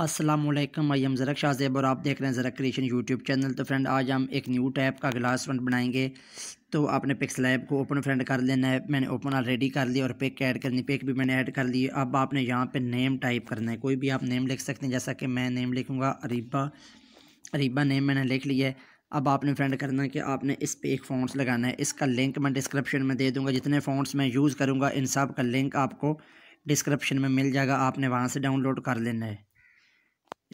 Aslam I am Zarak Shahzeb और आप देख रहे हैं जरक क्रिएशन यूट्यूब चैनल तो फ्रेंड आज हम एक न्यू टाइप का ग्लास फ्रंट बनाएंगे तो आपने पिक्स लैब को ओपन फ्रेंड कर लेना है मैंने ओपन ऑलरेडी कर लिया और पिक ऐड करनी पिक भी मैंने ऐड कर ली अब आपने यहाँ पे नेम टाइप करना है कोई भी आप नेम लिख सकते हैं जैसा कि मैं नेम लिखूँगा अरीबा अरीबा नेम मैंने लिख लिया है अब आपने फ्रेंड करना है कि आपने इस पे एक फ़ॉन्ट्स लगाना है इसका लिंक मैं डिस्क्रिप्शन में दे दूँगा जितने फ़ॉन्ट्स मैं यूज़ करूँगा इन सब का लिंक आपको डिस्क्रिप्शन में मिल जाएगा आपने वहाँ से डाउनलोड कर लेना है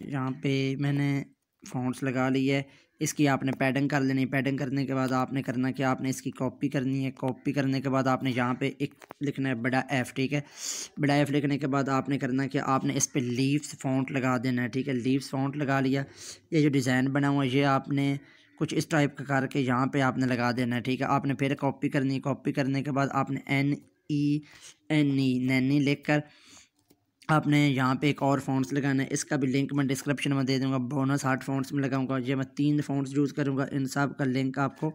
यहाँ पे मैंने फ़ॉन्ट्स लगा ली है इसकी आपने पैडिंग कर लेनी पैडिंग करने के बाद आपने करना कि आपने इसकी कॉपी करनी है कॉपी करने के बाद आपने यहाँ पे एक लिखना है बड़ा एफ़ ठीक है बड़ा एफ़ लिखने के बाद आपने करना कि आपने इस पर लीव्स फ़ॉन्ट लगा देना है ठीक है लीव्स फ़ॉन्ट लगा लिया ये जो डिज़ाइन बना हुआ है ये आपने कुछ इस टाइप का करके यहाँ पर आपने लगा देना है ठीक है आपने फिर कॉपी करनी है कॉपी करने के बाद आपने N E e, N E e, नैनी e लिख कर आपने यहाँ पे एक और फ़ोनस लगाना है इसका भी लिंक मैं डिस्क्रिप्शन में दे दूँगा बोनस हार्ट फोनस में लगाऊंगा ये मैं तीन फ़ोनस यूज़ करूँगा इन सब का लिंक आपको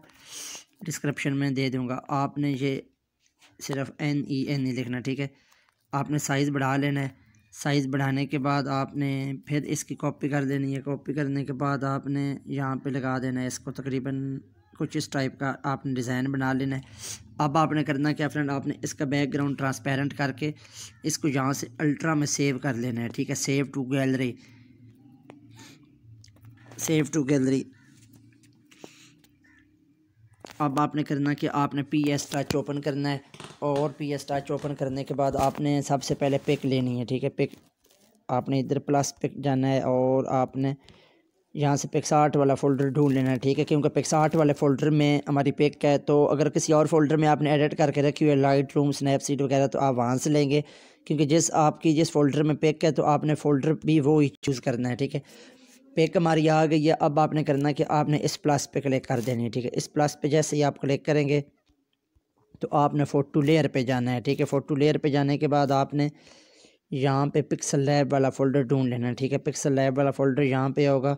डिस्क्रिप्शन में दे दूँगा आपने ये सिर्फ एन ई एन ई लिखना ठीक है आपने साइज़ बढ़ा लेना है साइज़ बढ़ाने के बाद आपने फिर इसकी कॉपी कर देनी है कॉपी करने के बाद आपने यहाँ पर लगा देना है इसको तकरीबन कुछ इस टाइप का आपने डिज़ाइन बना लेना है अब आपने करना क्या फ्रेंड आपने इसका बैकग्राउंड ट्रांसपेरेंट करके इसको यहाँ से अल्ट्रा में सेव कर लेना है ठीक है save to gallery save to gallery अब आपने करना कि आपने पी एस टच ओपन करना है और पी एस टच ओपन करने के बाद आपने सबसे पहले पिक लेनी है ठीक है पिक आपने इधर प्लस पिक जाना है और आपने यहाँ से आर्ट वाला फ़ोल्डर ढूंढ लेना है ठीक है क्योंकि आर्ट वाले फ़ोल्डर में हमारी पिक है तो अगर किसी और फोल्डर में आपने एडिट करके रखी हुई है लाइट रूम स्नैपसीट वगैरह तो आप वहाँ से लेंगे क्योंकि जिस आपकी जिस फोल्डर में पिक है तो आपने फ़ोल्डर भी वो ही चूज़ करना है ठीक है पिक हमारी आ गई है अब आपने करना कि आपने इस प्लस पर क्लिक कर देनी है ठीक है इस प्लस पर जैसे ही आप क्लिक करेंगे तो आपने फ़ोटो लेयर पर जाना है ठीक है फ़ोटो लेयर पर जाने के बाद आपने यहाँ पे पिक्सल लैब वाला फोल्डर ढूंढ लेना ठीक है पिक्सल लैब वाला फोल्डर यहाँ पे होगा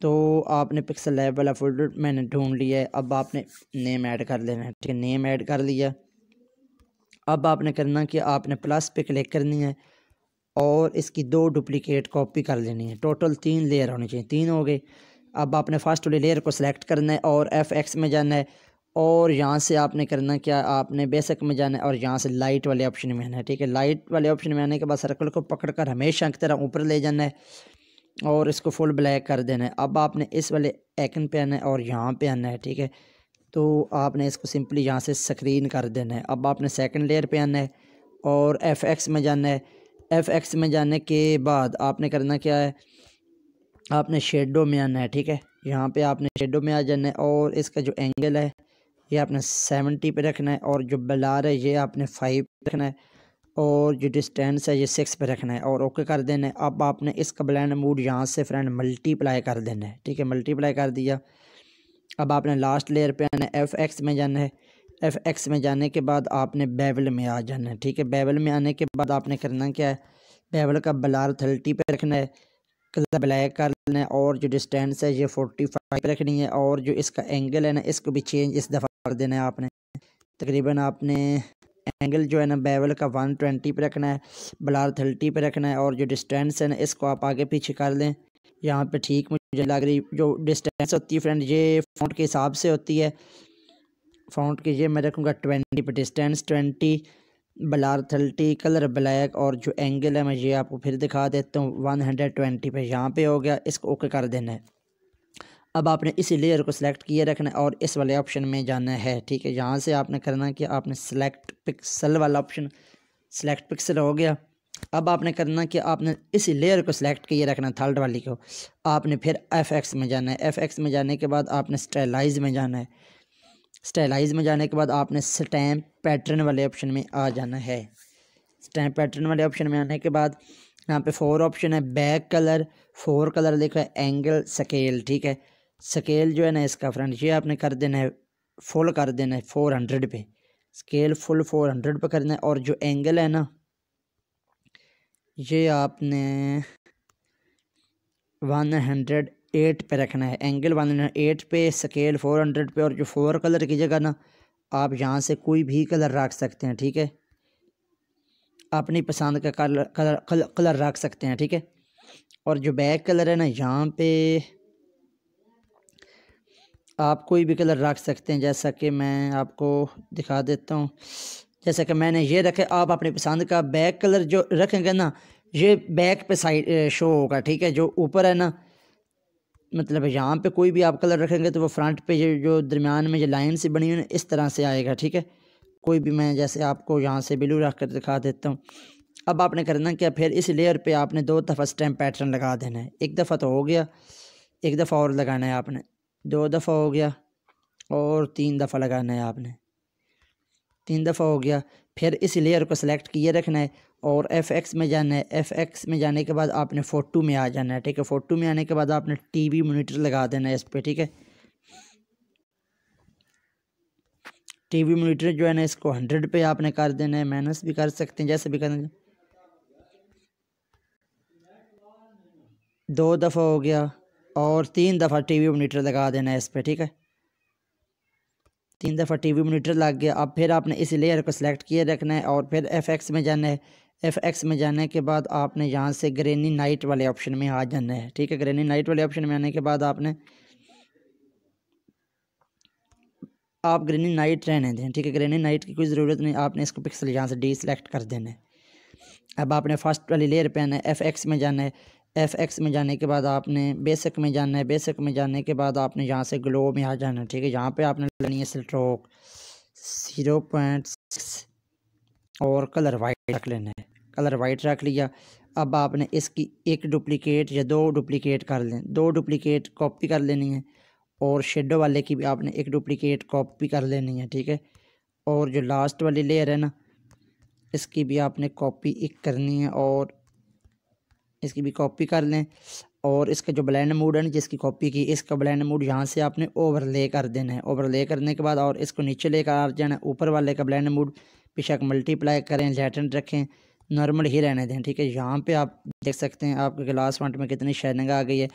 तो आपने पिक्सल लैब वाला फोल्डर मैंने ढूंढ लिया है अब आपने नेम ऐड कर लेना है ठीक है नेम ऐड कर लिया अब आपने करना कि आपने प्लस पे क्लिक करनी है और इसकी दो डुप्लिकेट कॉपी कर लेनी है टोटल तीन लेयर होनी चाहिए तीन हो गए अब आपने फर्स्ट वाली लेयर को सिलेक्ट करना है और एफ एक्स में जाना है और यहाँ से आपने करना क्या आपने बेसक में जाना है और यहाँ से लाइट वाले ऑप्शन में आना है ठीक है लाइट वाले ऑप्शन में आने के बाद सर्कल को पकड़ कर हमेशा की तरह ऊपर ले जाना है और इसको फुल ब्लैक कर देना है अब आपने इस वाले एक्न पे आना है और यहाँ पे आना है ठीक है तो आपने इसको सिंपली यहाँ से स्क्रीन कर देना है अब आपने सेकेंड लेयर पर आना है और एफ एक्स में जाना है एफ एक्स में जाने के बाद आपने करना क्या है आपने शेडो में आना है ठीक है यहाँ पे आपने शेडो में आ जाना है और इसका जो एंगल है ये आपने सेवेंटी पे रखना है और जो बलार है ये आपने फाइव रखना है और जो डिस्टेंस है ये सिक्स पे रखना है और ओके कर देना है अब आपने इसका ब्लैंड मूड यहाँ से फ्रेंड मल्टीप्लाई कर देना है ठीक है मल्टीप्लाई कर दिया अब आपने लास्ट लेयर पे आना है एफ एक्स में जाना है एफ एक्स में जाने के बाद आपने बेवल में आ जाना है ठीक है बेवल में आने के बाद आपने करना क्या है बेवल का बलार थर्टी पे रखना है कलर ब्लैक कर लेना है और जो डिस्टेंस है ये फोर्टी फाइव रखनी है और जो इसका एंगल है ना इसको भी चेंज इस दफ़ा कर देना है आपने तकरीबन आपने एंगल जो है ना बेवल का वन ट्वेंटी पर रखना है बलार थर्टी पर रखना है और जो डिस्टेंस है ना इसको आप आगे पीछे कर लें यहाँ पे ठीक मुझे लग रही जो डिस्टेंस होती है फ्रेंड ये फ़ॉन्ट के हिसाब से होती है फ़ॉन्ट के ये मैं रखूँगा ट्वेंटी पर distance twenty blur thirty colour black और जो एंगल है मैं ये आपको फिर दिखा देता हूँ वन हंड्रेड ट्वेंटी पर यहाँ पर हो गया इसको ओके कर देना है अब आपने इसी लेयर को सिलेक्ट किए रखना है और इस वाले ऑप्शन में जाना है ठीक है यहाँ से आपने करना कि आपने सेलेक्ट पिक्सल वाला ऑप्शन सेलेक्ट पिक्सल हो गया अब आपने करना कि आपने इसी लेयर को सिलेक्ट किए रखना थर्ड वाली को आपने फिर एफ एक्स में जाना है एफ एक्स में जाने के बाद आपने स्टेलाइज में जाना है स्टेलाइज में जाने के बाद आपने स्टैम्प पैटर्न वाले ऑप्शन में आ जाना है स्टैम्प पैटर्न वाले ऑप्शन में आने के बाद यहाँ पे फोर ऑप्शन है बैक कलर फोर कलर लिखा है एंगल स्केल ठीक है स्केल जो है ना इसका फ्रेंड ये आपने कर देना है फुल कर देना है फोर हंड्रेड पे स्केल फुल फोर हंड्रेड पे करना है और जो एंगल है ना ये आपने वन हंड्रेड एट पे रखना है एंगल वन हंड्रेड एट पे स्केल फोर हंड्रेड पे और जो फोर कलर की जगह ना आप यहाँ से कोई भी कलर रख सकते हैं ठीक है अपनी पसंद का कलर कलर कलर रख सकते हैं ठीक है और जो बैक कलर है ना यहाँ पे आप कोई भी कलर रख सकते हैं जैसा कि मैं आपको दिखा देता हूँ जैसा कि मैंने ये रखे आप अपने पसंद का बैक कलर जो रखेंगे ना ये बैक पे साइड शो होगा ठीक है जो ऊपर है ना मतलब यहाँ पे कोई भी आप कलर रखेंगे तो वो फ्रंट पे जो दरमियान में जो लाइन से बनी हुई ना इस तरह से आएगा ठीक है कोई भी मैं जैसे आपको यहाँ से ब्लू रख कर दिखा देता हूँ अब आपने करना क्या फिर इस लेयर पे आपने दो दफ़ा स्टैम्प पैटर्न लगा देना है एक दफ़ा तो हो गया एक दफ़ा और लगाना है आपने दो दफ़ा हो गया और तीन दफ़ा लगाना है आपने तीन दफ़ा हो गया फिर इस लेयर को सिलेक्ट किए रखना है और एफ़ एक्स में जाना है एफ़ एक्स में जाने के बाद आपने फ़ोटो में आ जाना है ठीक है फ़ोटो में आने के बाद आपने टीवी मोनीटर लगा देना है इस पर ठीक है टीवी मोनीटर जो है ना इसको हंड्रेड पे आपने कर देना है माइनस भी कर सकते हैं जैसे भी कर दो दफ़ा हो गया और तीन दफ़ा टी वी मीटर लगा देना है इस पर ठीक है तीन दफ़ा टी वी मीटर लग गया अब फिर आपने इस लेयर को सिलेक्ट किए रखना है और फिर एफ एक्स में जाना है एफ एक्स में जाने के बाद आपने यहाँ से ग्रेनी नाइट वाले ऑप्शन में आ जाना है ठीक है ग्रेनी नाइट वाले ऑप्शन में आने के बाद आपने आप ग्रेनी नाइट रहने दें ठीक है ग्रेनी नाइट की कोई ज़रूरत नहीं आपने इसको पिक्सल यहाँ से डी सेलेक्ट कर देना है अब आपने फर्स्ट वाली लेयर पे आना है एफ एक्स में जाना है एफ एक्स में जाने के बाद आपने बेसिक में जाना है बेसिक में जाने के बाद आपने यहाँ से ग्लो में आ जाना है ठीक है यहाँ पे आपने लेनी है स्ट्रोक ज़ीरो पॉइंट सिक्स और कलर वाइट रख लेना है कलर वाइट रख लिया अब आपने इसकी एक डुप्लिकेट या दो डुप्लिकेट कर लें दो डुप्लीकेट कॉपी कर लेनी है और शेडो वाले की भी आपने एक डुप्लीकेट कॉपी कर लेनी है ठीक है और जो लास्ट वाली लेयर है ना इसकी भी आपने कॉपी एक करनी है और इसकी भी कॉपी कर लें और इसका जो ब्लैंड मूड है ना जिसकी कॉपी की इसका ब्लैंड मूड यहाँ से आपने ओवरले कर देना है ओवरले करने के बाद और इसको नीचे लेकर आ जाना है ऊपर वाले का ब्लैंड मूड बेशक मल्टीप्लाई करें लेटेंट रखें नॉर्मल ही रहने दें ठीक है यहाँ पे आप देख सकते हैं आपके ग्लास वंट में कितनी शाइनिंग आ गई है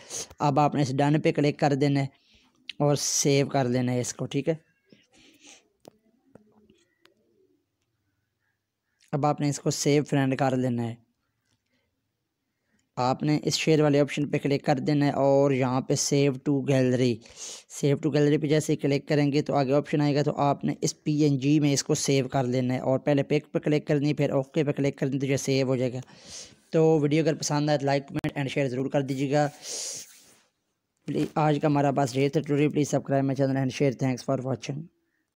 अब आपने इस डन पे क्लिक कर देना है और सेव कर लेना है इसको ठीक है अब आपने इसको सेव फ्रेंड कर लेना है आपने इस शेयर वाले ऑप्शन पे क्लिक कर देना है और यहाँ पे save to gallery save to gallery पे जैसे क्लिक करेंगे तो आगे ऑप्शन आएगा तो आपने इस पीएनजी में इसको सेव कर लेना है और पहले पिक पे क्लिक करनी है फिर ओके पे क्लिक करनी तो ये सेव हो जाएगा तो वीडियो अगर पसंद आए तो लाइक कमेंट एंड शेयर ज़रूर कर दीजिएगा प्लीज़ आज का हमारा पास रेट है टूरी please subscribe my channel and share thanks for watching